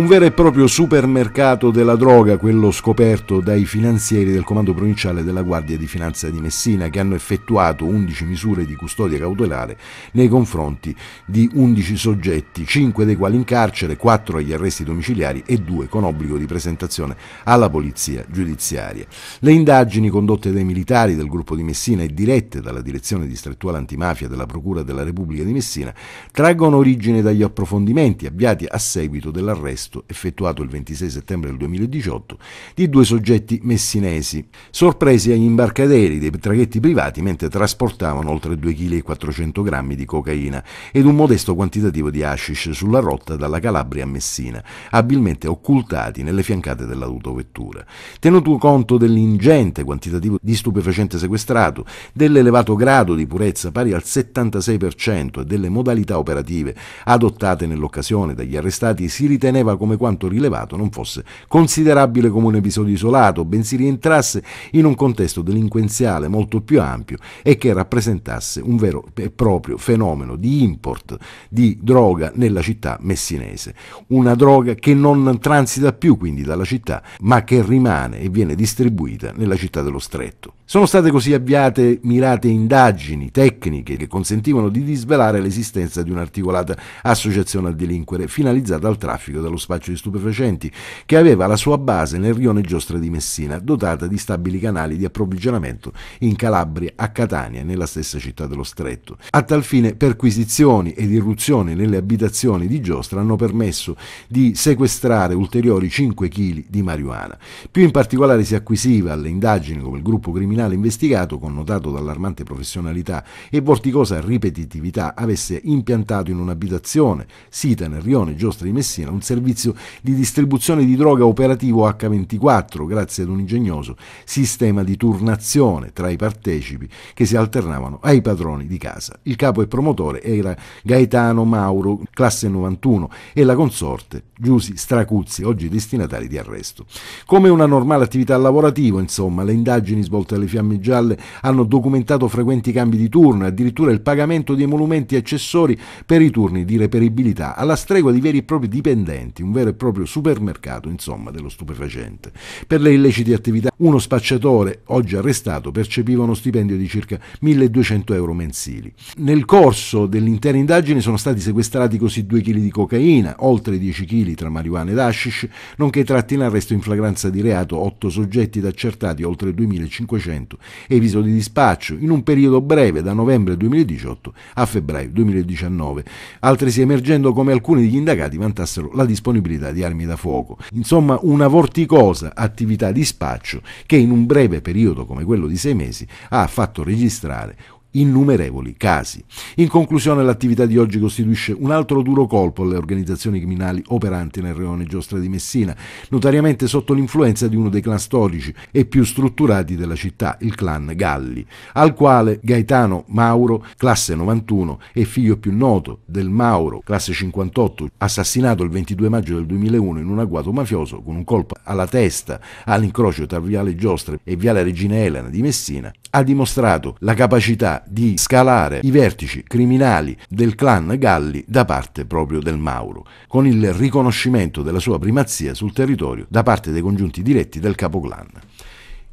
un vero e proprio supermercato della droga, quello scoperto dai finanzieri del Comando Provinciale della Guardia di Finanza di Messina, che hanno effettuato 11 misure di custodia cautelare nei confronti di 11 soggetti, 5 dei quali in carcere, 4 agli arresti domiciliari e 2 con obbligo di presentazione alla polizia giudiziaria. Le indagini condotte dai militari del gruppo di Messina e dirette dalla direzione distrettuale antimafia della Procura della Repubblica di Messina traggono origine dagli approfondimenti avviati a seguito dell'arresto arresto, effettuato il 26 settembre del 2018, di due soggetti messinesi, sorpresi agli imbarcaderi dei traghetti privati mentre trasportavano oltre 2,4 kg di cocaina ed un modesto quantitativo di hashish sulla rotta dalla Calabria a Messina, abilmente occultati nelle fiancate dell'autovettura. Tenuto conto dell'ingente quantitativo di stupefacente sequestrato, dell'elevato grado di purezza pari al 76% e delle modalità operative adottate nell'occasione dagli arrestati, si riteneva come quanto rilevato non fosse considerabile come un episodio isolato, bensì rientrasse in un contesto delinquenziale molto più ampio e che rappresentasse un vero e proprio fenomeno di import di droga nella città messinese. Una droga che non transita più quindi dalla città, ma che rimane e viene distribuita nella città dello Stretto. Sono state così avviate mirate indagini tecniche che consentivano di disvelare l'esistenza di un'articolata associazione a delinquere finalizzata al traffico dello spazio spaccio di stupefacenti, che aveva la sua base nel rione Giostra di Messina, dotata di stabili canali di approvvigionamento in Calabria, a Catania, nella stessa città dello Stretto. A tal fine perquisizioni ed irruzioni nelle abitazioni di Giostra hanno permesso di sequestrare ulteriori 5 kg di marijuana. Più in particolare si acquisiva alle indagini come il gruppo criminale investigato, connotato dall'armante professionalità e vorticosa ripetitività, avesse impiantato in un'abitazione sita nel rione Giostra di Messina un servizio servizio di distribuzione di droga operativo H24 grazie ad un ingegnoso sistema di turnazione tra i partecipi che si alternavano ai padroni di casa. Il capo e promotore era Gaetano Mauro, classe 91, e la consorte Giusi Stracuzzi, oggi destinatari di arresto. Come una normale attività lavorativa, insomma, le indagini svolte alle Fiamme Gialle hanno documentato frequenti cambi di turno e addirittura il pagamento di emolumenti accessori per i turni di reperibilità alla stregua di veri e propri dipendenti stupefacenti, un vero e proprio supermercato, insomma, dello stupefacente. Per le illecite attività, uno spacciatore, oggi arrestato, percepiva uno stipendio di circa 1200 euro mensili. Nel corso dell'intera indagine sono stati sequestrati così 2 kg di cocaina, oltre 10 kg tra marijuana ed hashish, nonché tratti in arresto in flagranza di reato 8 soggetti da accertati oltre 2500 episodi di spaccio in un periodo breve da novembre 2018 a febbraio 2019, altresì emergendo come alcuni degli indagati vantassero la disponibilità disponibilità di armi da fuoco. Insomma, una vorticosa attività di spaccio che in un breve periodo come quello di sei mesi ha fatto registrare innumerevoli casi. In conclusione l'attività di oggi costituisce un altro duro colpo alle organizzazioni criminali operanti nel reone Giostra di Messina, notariamente sotto l'influenza di uno dei clan storici e più strutturati della città, il clan Galli, al quale Gaetano Mauro, classe 91, è figlio più noto del Mauro, classe 58, assassinato il 22 maggio del 2001 in un agguato mafioso con un colpo alla testa all'incrocio tra Viale Giostra e Viale Regina Elena di Messina, ha dimostrato la capacità di scalare i vertici criminali del clan Galli da parte proprio del Mauro, con il riconoscimento della sua primazia sul territorio da parte dei congiunti diretti del capoclan.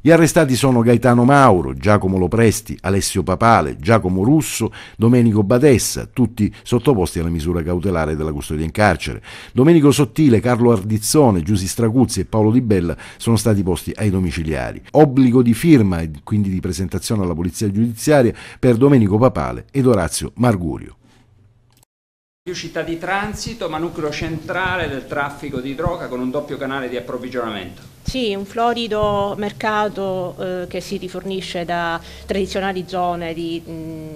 Gli arrestati sono Gaetano Mauro, Giacomo Lopresti, Alessio Papale, Giacomo Russo, Domenico Badessa, tutti sottoposti alla misura cautelare della custodia in carcere. Domenico Sottile, Carlo Ardizzone, Giussi Stracuzzi e Paolo Di Bella sono stati posti ai domiciliari. Obbligo di firma e quindi di presentazione alla polizia giudiziaria per Domenico Papale ed Orazio Margurio più città di transito ma nucleo centrale del traffico di droga con un doppio canale di approvvigionamento. Sì, un florido mercato eh, che si rifornisce da tradizionali zone di mh,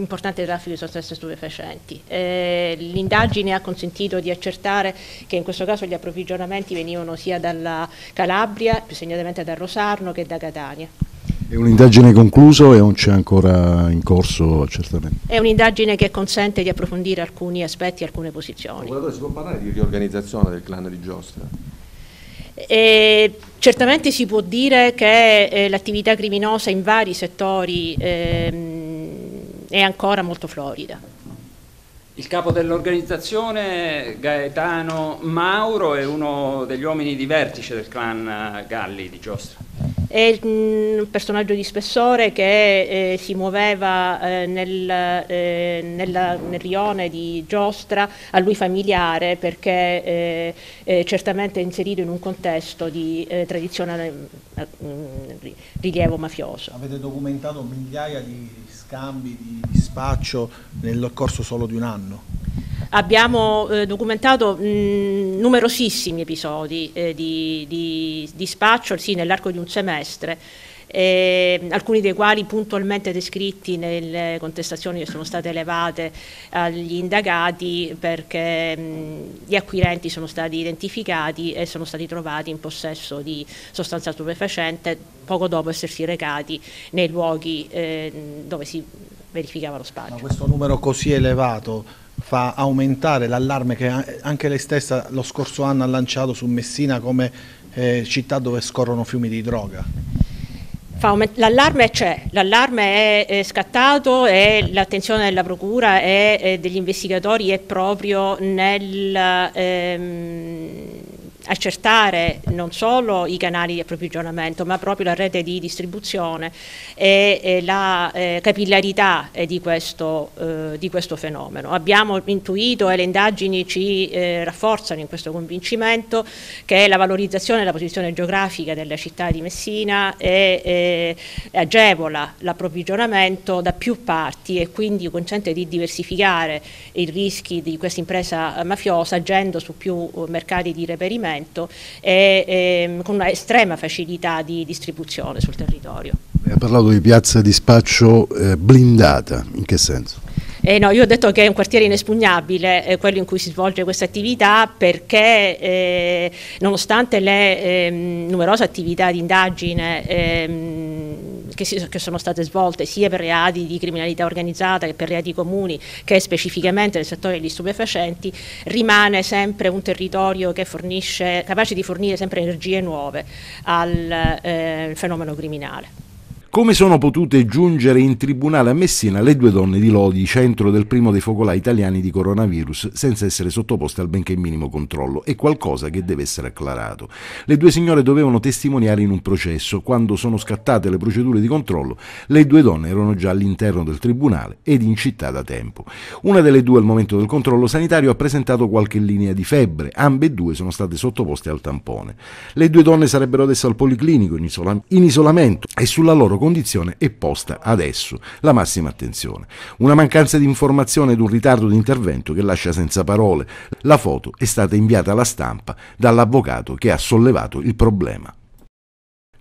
importante traffico di sostanze stupefacenti. Eh, l'indagine ha consentito di accertare che in questo caso gli approvvigionamenti venivano sia dalla Calabria, più segnatamente da Rosarno, che da Catania. È un'indagine conclusa o c'è ancora in corso accertamento? È un'indagine che consente di approfondire alcuni aspetti e alcune posizioni. Procuratore, si può parlare di riorganizzazione del clan di Giostra? Eh, certamente si può dire che eh, l'attività criminosa in vari settori eh, è ancora molto florida. Il capo dell'organizzazione, Gaetano Mauro, è uno degli uomini di vertice del clan Galli di Giostra. È mm, un personaggio di spessore che eh, si muoveva eh, nel, eh, nel, nel, rione di Giostra, a lui familiare perché eh, certamente è inserito in un contesto di eh, tradizionale mh, mm, mm, rilievo mafioso. Avete documentato migliaia di scambi di, di spaccio nel corso solo di un anno? Abbiamo eh, documentato mh, mm, numerosissimi episodi eh, di, di, di spaccio sì, nell'arco di un semestre eh, alcuni dei quali puntualmente descritti nelle contestazioni che sono state elevate agli indagati perché mh, gli acquirenti sono stati identificati e sono stati trovati in possesso di sostanza stupefacente poco dopo essersi recati nei luoghi eh, dove si verificava lo spazio. Ma questo numero così elevato fa aumentare l'allarme che anche lei stessa lo scorso anno ha lanciato su Messina come eh, città dove scorrono fiumi di droga l'allarme c'è, l'allarme è, è, scattato e l'attenzione della Procura e degli investigatori è proprio nel... Ehm, accertare non solo i canali di approvvigionamento ma proprio la rete di distribuzione e, e la eh, capillarità eh, di questo, eh, di questo, fenomeno. Abbiamo intuito e le indagini ci eh, rafforzano in questo convincimento che la valorizzazione della posizione geografica della città di Messina è, agevola l'approvvigionamento da più parti e quindi consente di diversificare i rischi di questa impresa mafiosa agendo su più eh, mercati di reperimento momento e, e, ehm, con una estrema facilità di distribuzione sul territorio. Ha parlato di piazza di spaccio eh, blindata, in che senso? Eh no, io ho detto che è un quartiere inespugnabile eh, quello in cui si svolge questa attività perché eh, nonostante le ehm, numerose attività di indagine ehm, che, si, che, sono state svolte sia per reati di criminalità organizzata che per reati comuni che specificamente nel settore degli stupefacenti, rimane sempre un territorio che fornisce, capace di fornire sempre energie nuove al eh, fenomeno criminale. Come sono potute giungere in tribunale a Messina le due donne di Lodi, centro del primo dei focolai italiani di coronavirus, senza essere sottoposte al benché minimo controllo? È qualcosa che deve essere acclarato. Le due signore dovevano testimoniare in un processo. Quando sono scattate le procedure di controllo, le due donne erano già all'interno del tribunale ed in città da tempo. Una delle due al momento del controllo sanitario ha presentato qualche linea di febbre. Ambe due sono state sottoposte al tampone. Le due donne sarebbero adesso al policlinico in, isola- in isolamento e sulla loro condizione è posta adesso la massima attenzione. Una mancanza di informazione ed un ritardo di intervento che lascia senza parole. La foto è stata inviata alla stampa dall'avvocato che ha sollevato il problema.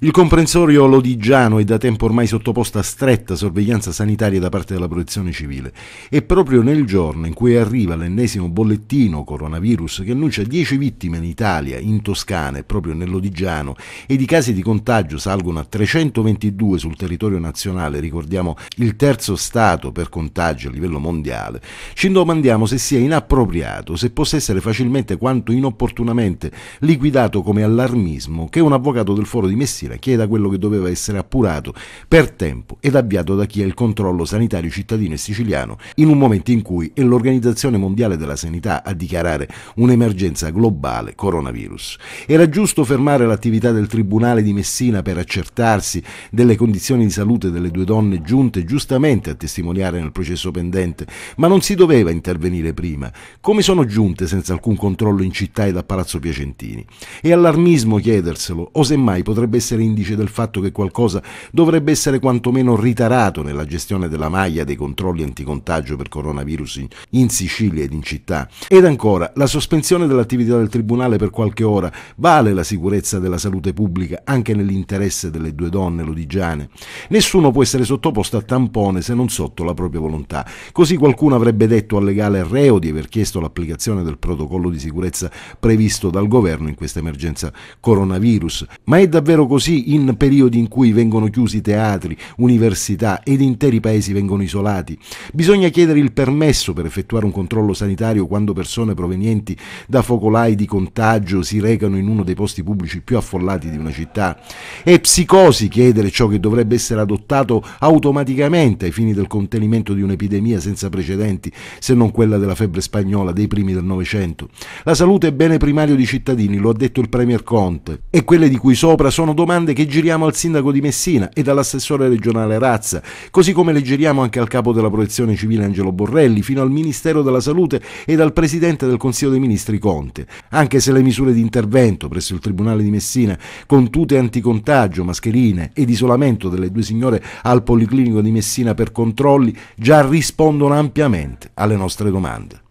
Il comprensorio lodigiano è da tempo ormai sottoposto a stretta sorveglianza sanitaria da parte della protezione civile e proprio nel giorno in cui arriva l'ennesimo bollettino coronavirus che annuncia 10 vittime in Italia, in Toscana e proprio nell'Odigiano ed i casi di contagio salgono a 322 sul territorio nazionale, ricordiamo il terzo stato per contagio a livello mondiale, ci domandiamo se sia inappropriato, se possa essere facilmente quanto inopportunamente liquidato come allarmismo che un avvocato del foro di Messina frontiera, chieda quello che doveva essere appurato per tempo ed avviato da chi ha il controllo sanitario cittadino e siciliano in un momento in cui è l'Organizzazione Mondiale della Sanità a dichiarare un'emergenza globale coronavirus. Era giusto fermare l'attività del Tribunale di Messina per accertarsi delle condizioni di salute delle due donne giunte giustamente a testimoniare nel processo pendente, ma non si doveva intervenire prima. Come sono giunte senza alcun controllo in città e da Palazzo Piacentini? È allarmismo chiederselo, o semmai potrebbe essere essere indice del fatto che qualcosa dovrebbe essere quantomeno ritarato nella gestione della maglia dei controlli anticontagio per coronavirus in Sicilia ed in città. Ed ancora, la sospensione dell'attività del Tribunale per qualche ora vale la sicurezza della salute pubblica anche nell'interesse delle due donne lodigiane. Nessuno può essere sottoposto a tampone se non sotto la propria volontà. Così qualcuno avrebbe detto al legale reo di aver chiesto l'applicazione del protocollo di sicurezza previsto dal governo in questa emergenza coronavirus. Ma è davvero così? Così in periodi in cui vengono chiusi teatri, università ed interi paesi vengono isolati. Bisogna chiedere il permesso per effettuare un controllo sanitario quando persone provenienti da focolai di contagio si recano in uno dei posti pubblici più affollati di una città. È psicosi chiedere ciò che dovrebbe essere adottato automaticamente ai fini del contenimento di un'epidemia senza precedenti, se non quella della febbre spagnola dei primi del Novecento. La salute è bene primario di cittadini, lo ha detto il Premier Conte, e quelle di cui sopra sono domande domande che giriamo al sindaco di Messina e all'assessore regionale Razza, così come le giriamo anche al capo della protezione civile Angelo Borrelli, fino al Ministero della Salute e al Presidente del Consiglio dei Ministri Conte, anche se le misure di intervento presso il Tribunale di Messina con tute anticontagio, mascherine ed isolamento delle due signore al Policlinico di Messina per controlli già rispondono ampiamente alle nostre domande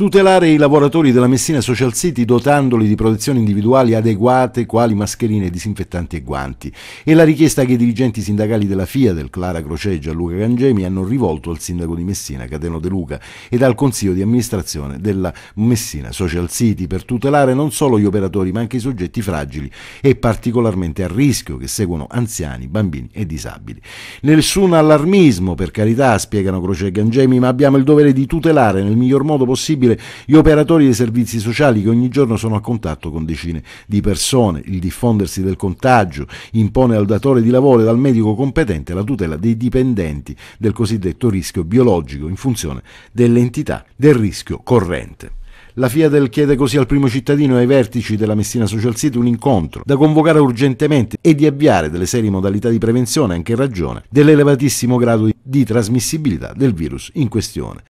tutelare i lavoratori della Messina Social City dotandoli di protezioni individuali adeguate quali mascherine, disinfettanti e guanti e la richiesta che i dirigenti sindacali della FIA, del Clara Croce e Gianluca Gangemi hanno rivolto al sindaco di Messina Cateno De Luca ed al consiglio di amministrazione della Messina Social City per tutelare non solo gli operatori ma anche i soggetti fragili e particolarmente a rischio che seguono anziani, bambini e disabili. Nessun allarmismo per carità spiegano Croce e Gangemi, ma abbiamo il dovere di tutelare nel miglior modo possibile dire gli operatori dei servizi sociali che ogni giorno sono a contatto con decine di persone. Il diffondersi del contagio impone al datore di lavoro e al medico competente la tutela dei dipendenti del cosiddetto rischio biologico in funzione dell'entità del rischio corrente. La Fiatel chiede così al primo cittadino e ai vertici della Messina Social City un incontro da convocare urgentemente e di avviare delle serie modalità di prevenzione anche in ragione dell'elevatissimo grado di trasmissibilità del virus in questione.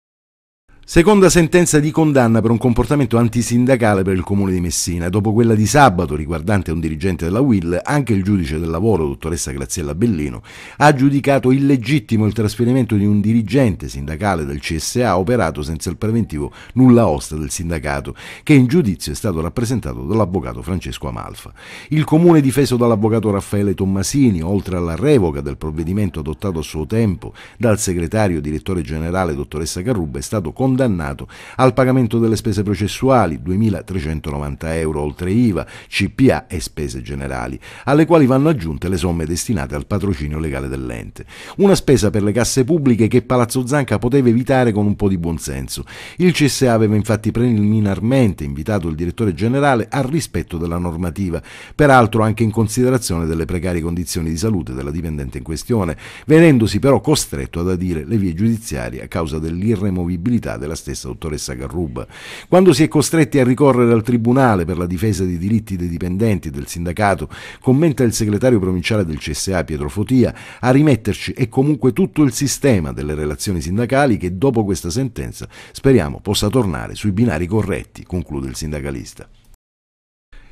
Seconda sentenza di condanna per un comportamento antisindacale per il comune di Messina. Dopo quella di sabato riguardante un dirigente della WIL, anche il giudice del lavoro, dottoressa Graziella Bellino, ha giudicato illegittimo il trasferimento di un dirigente sindacale del CSA operato senza il preventivo nulla osta del sindacato, che in giudizio è stato rappresentato dall'avvocato Francesco Amalfa. Il comune difeso dall'avvocato Raffaele Tommasini, oltre alla revoca del provvedimento adottato a suo tempo dal segretario direttore generale dottoressa Carruba, è stato condannato condannato al pagamento delle spese processuali 2.390 euro oltre IVA, CPA e spese generali, alle quali vanno aggiunte le somme destinate al patrocinio legale dell'ente. Una spesa per le casse pubbliche che Palazzo Zanca poteva evitare con un po' di buonsenso. Il CSA aveva infatti preliminarmente invitato il direttore generale al rispetto della normativa, peraltro anche in considerazione delle precarie condizioni di salute della dipendente in questione, vedendosi però costretto ad adire le vie giudiziarie a causa dell'irremovibilità della della stessa dottoressa Garruba. Quando si è costretti a ricorrere al Tribunale per la difesa dei diritti dei dipendenti del sindacato, commenta il segretario provinciale del CSA Pietro Fotia, a rimetterci è comunque tutto il sistema delle relazioni sindacali che dopo questa sentenza speriamo possa tornare sui binari corretti, conclude il sindacalista.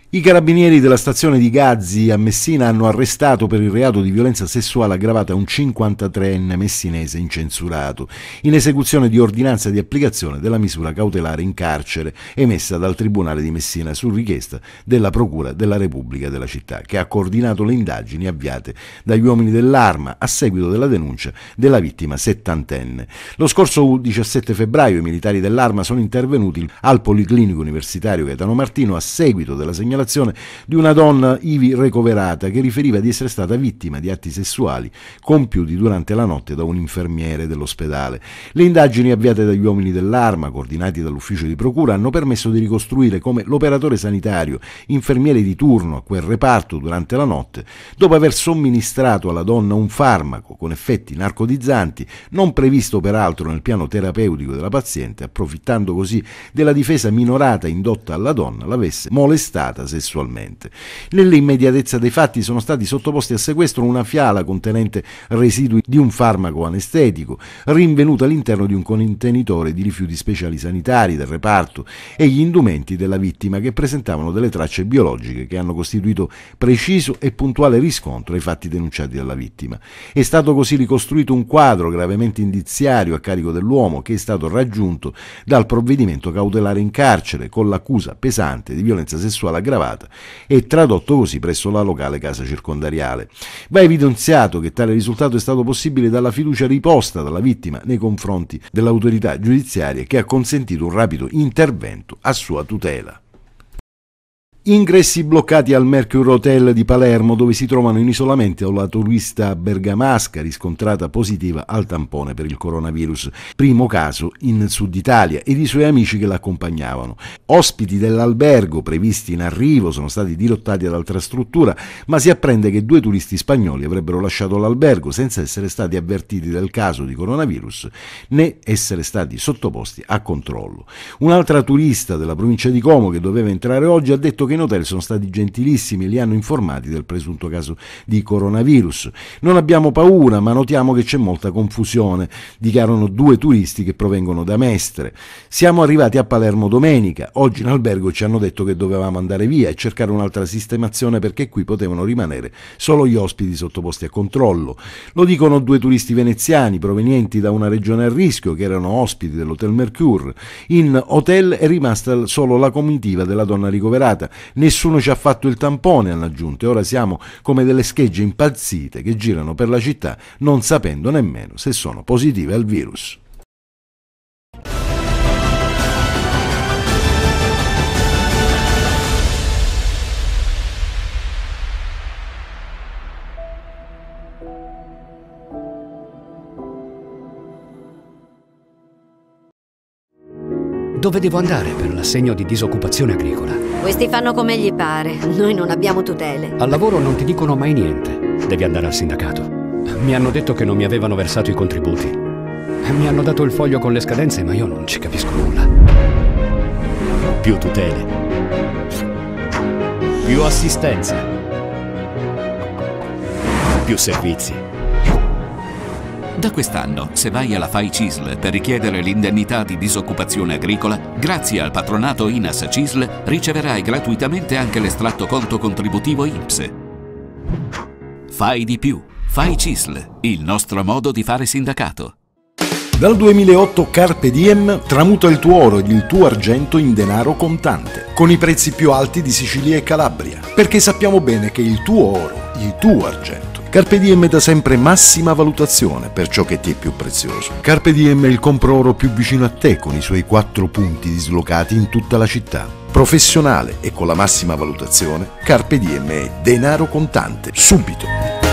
I carabinieri della stazione di Gazzi a Messina hanno arrestato per il reato di violenza sessuale aggravata un 53enne messinese incensurato, in esecuzione di ordinanza di applicazione della misura cautelare in carcere emessa dal Tribunale di Messina su richiesta della Procura della Repubblica della città, che ha coordinato le indagini avviate dagli uomini dell'arma a seguito della denuncia della vittima settantenne. Lo scorso 17 febbraio i militari dell'arma sono intervenuti al Policlinico Universitario Gaetano Martino a seguito della segnalazione segnalazione di una donna ivi recoverata che riferiva di essere stata vittima di atti sessuali compiuti durante la notte da un infermiere dell'ospedale. Le indagini avviate dagli uomini dell'arma, coordinati dall'ufficio di procura, hanno permesso di ricostruire come l'operatore sanitario, infermiere di turno a quel reparto durante la notte, dopo aver somministrato alla donna un farmaco con effetti narcotizzanti, non previsto peraltro nel piano terapeutico della paziente, approfittando così della difesa minorata indotta alla donna, l'avesse molestata sessualmente. Nell'immediatezza dei fatti sono stati sottoposti a sequestro una fiala contenente residui di un farmaco anestetico, rinvenuta all'interno di un contenitore di rifiuti speciali sanitari del reparto e gli indumenti della vittima che presentavano delle tracce biologiche che hanno costituito preciso e puntuale riscontro ai fatti denunciati dalla vittima. È stato così ricostruito un quadro gravemente indiziario a carico dell'uomo che è stato raggiunto dal provvedimento cautelare in carcere con l'accusa pesante di violenza sessuale aggravata aggravata e tradotto così presso la locale casa circondariale. Va evidenziato che tale risultato è stato possibile dalla fiducia riposta dalla vittima nei confronti dell'autorità giudiziaria che ha consentito un rapido intervento a sua tutela. Ingressi bloccati al Mercure Hotel di Palermo dove si trovano in isolamento la turista bergamasca riscontrata positiva al tampone per il coronavirus, primo caso in Sud Italia ed i suoi amici che l'accompagnavano. Ospiti dell'albergo previsti in arrivo sono stati dirottati ad altra struttura, ma si apprende che due turisti spagnoli avrebbero lasciato l'albergo senza essere stati avvertiti del caso di coronavirus né essere stati sottoposti a controllo. Un'altra turista della provincia di Como che doveva entrare oggi ha detto che in hotel sono stati gentilissimi, li hanno informati del presunto caso di coronavirus. Non abbiamo paura, ma notiamo che c'è molta confusione, dichiarano due turisti che provengono da Mestre. Siamo arrivati a Palermo domenica, oggi in albergo ci hanno detto che dovevamo andare via e cercare un'altra sistemazione perché qui potevano rimanere solo gli ospiti sottoposti a controllo. Lo dicono due turisti veneziani provenienti da una regione a rischio che erano ospiti dell'Hotel Mercure. In hotel è rimasta solo la comitiva della donna ricoverata Nessuno ci ha fatto il tampone, hanno aggiunto, e ora siamo come delle schegge impazzite che girano per la città non sapendo nemmeno se sono positive al virus. Dove devo andare per l'assegno di disoccupazione agricola? Questi fanno come gli pare, noi non abbiamo tutele. Al lavoro non ti dicono mai niente, devi andare al sindacato. Mi hanno detto che non mi avevano versato i contributi. Mi hanno dato il foglio con le scadenze, ma io non ci capisco nulla. Più tutele. Più assistenza. Più servizi. Da quest'anno, se vai alla FAI CISL per richiedere l'indennità di disoccupazione agricola, grazie al patronato INAS CISL riceverai gratuitamente anche l'estratto conto contributivo INPS. Fai di più. Fai CISL, il nostro modo di fare sindacato. Dal 2008 Carpe Diem tramuta il tuo oro ed il tuo argento in denaro contante, con i prezzi più alti di Sicilia e Calabria, perché sappiamo bene che il tuo oro, il tuo argento, Carpe Diem dà sempre massima valutazione per ciò che ti è più prezioso. Carpe Diem è il comproro più vicino a te con i suoi quattro punti dislocati in tutta la città. Professionale e con la massima valutazione, Carpe Diem è denaro contante, subito.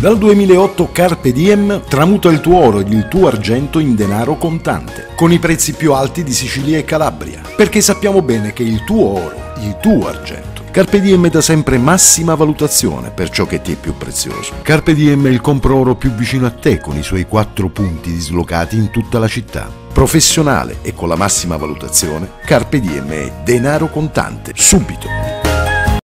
Dal 2008 Carpe Diem tramuta il tuo oro e il tuo argento in denaro contante, con i prezzi più alti di Sicilia e Calabria, perché sappiamo bene che il tuo oro, il tuo argento, Carpe Diem dà sempre massima valutazione per ciò che ti è più prezioso. Carpe Diem è il compro oro più vicino a te con i suoi quattro punti dislocati in tutta la città. Professionale e con la massima valutazione, Carpe Diem è denaro contante, subito.